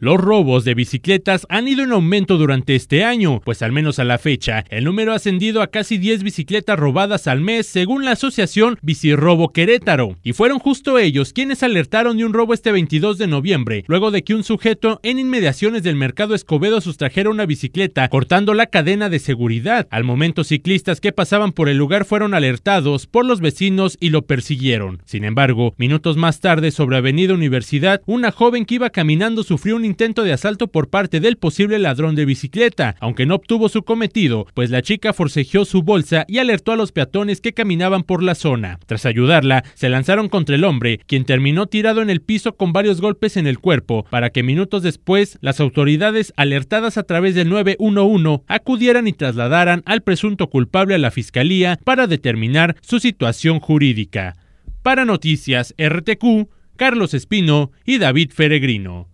Los robos de bicicletas han ido en aumento durante este año, pues al menos a la fecha, el número ha ascendido a casi 10 bicicletas robadas al mes, según la asociación Bicirobo Querétaro. Y fueron justo ellos quienes alertaron de un robo este 22 de noviembre, luego de que un sujeto en inmediaciones del mercado Escobedo sustrajera una bicicleta, cortando la cadena de seguridad. Al momento, ciclistas que pasaban por el lugar fueron alertados por los vecinos y lo persiguieron. Sin embargo, minutos más tarde, sobre Avenida Universidad, una joven que iba caminando sufrió un intento de asalto por parte del posible ladrón de bicicleta, aunque no obtuvo su cometido, pues la chica forcejeó su bolsa y alertó a los peatones que caminaban por la zona. Tras ayudarla, se lanzaron contra el hombre, quien terminó tirado en el piso con varios golpes en el cuerpo, para que minutos después las autoridades alertadas a través del 911 acudieran y trasladaran al presunto culpable a la fiscalía para determinar su situación jurídica. Para Noticias RTQ, Carlos Espino y David Feregrino.